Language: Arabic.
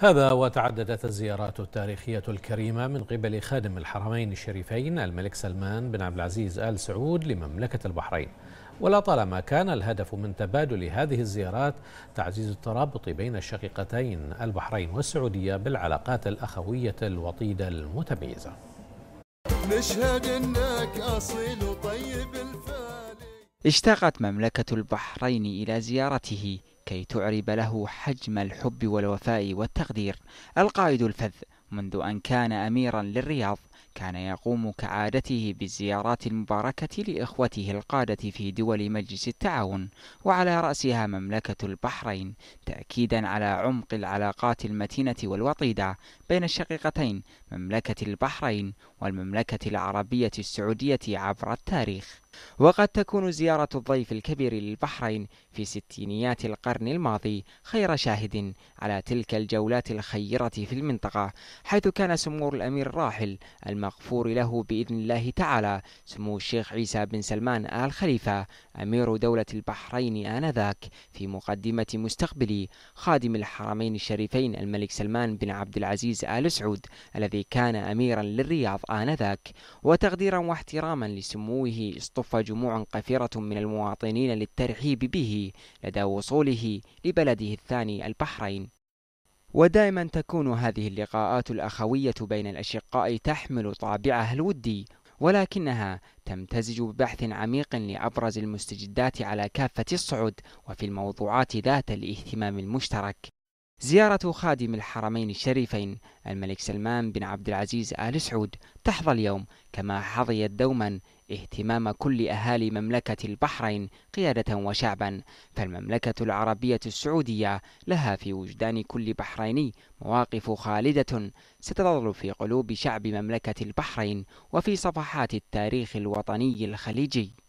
هذا وتعددت الزيارات التاريخية الكريمة من قبل خادم الحرمين الشريفين الملك سلمان بن عبد العزيز آل سعود لمملكة البحرين ولطالما كان الهدف من تبادل هذه الزيارات تعزيز الترابط بين الشقيقتين البحرين والسعودية بالعلاقات الأخوية الوطيدة المتميزة نشهد انك اصيل وطيب الفالي اشتاقت مملكة البحرين إلى زيارته كي تعرب له حجم الحب والوفاء والتقدير القائد الفذ منذ أن كان أميرا للرياض كان يقوم كعادته بالزيارات المباركة لإخوته القادة في دول مجلس التعاون وعلى رأسها مملكة البحرين تأكيدا على عمق العلاقات المتينة والوطيدة بين الشقيقتين مملكة البحرين والمملكة العربية السعودية عبر التاريخ وقد تكون زيارة الضيف الكبير للبحرين في ستينيات القرن الماضي خير شاهد على تلك الجولات الخيرة في المنطقة حيث كان سمو الأمير الراحل المغفور له بإذن الله تعالى سمو الشيخ عيسى بن سلمان آل خليفة أمير دولة البحرين آنذاك في مقدمة مستقبلي خادم الحرمين الشريفين الملك سلمان بن عبد العزيز آل سعود الذي كان أميرا للرياض آنذاك وتقديرا واحتراما لسموه اصطفى صف جموع قفيرة من المواطنين للترحيب به لدى وصوله لبلده الثاني البحرين ودائما تكون هذه اللقاءات الأخوية بين الأشقاء تحمل طابعها الودي ولكنها تمتزج ببحث عميق لأبرز المستجدات على كافة الصعد وفي الموضوعات ذات الاهتمام المشترك زيارة خادم الحرمين الشريفين الملك سلمان بن عبد العزيز آل سعود تحظى اليوم كما حظيت دوما اهتمام كل أهالي مملكة البحرين قيادة وشعبا فالمملكة العربية السعودية لها في وجدان كل بحريني مواقف خالدة ستظل في قلوب شعب مملكة البحرين وفي صفحات التاريخ الوطني الخليجي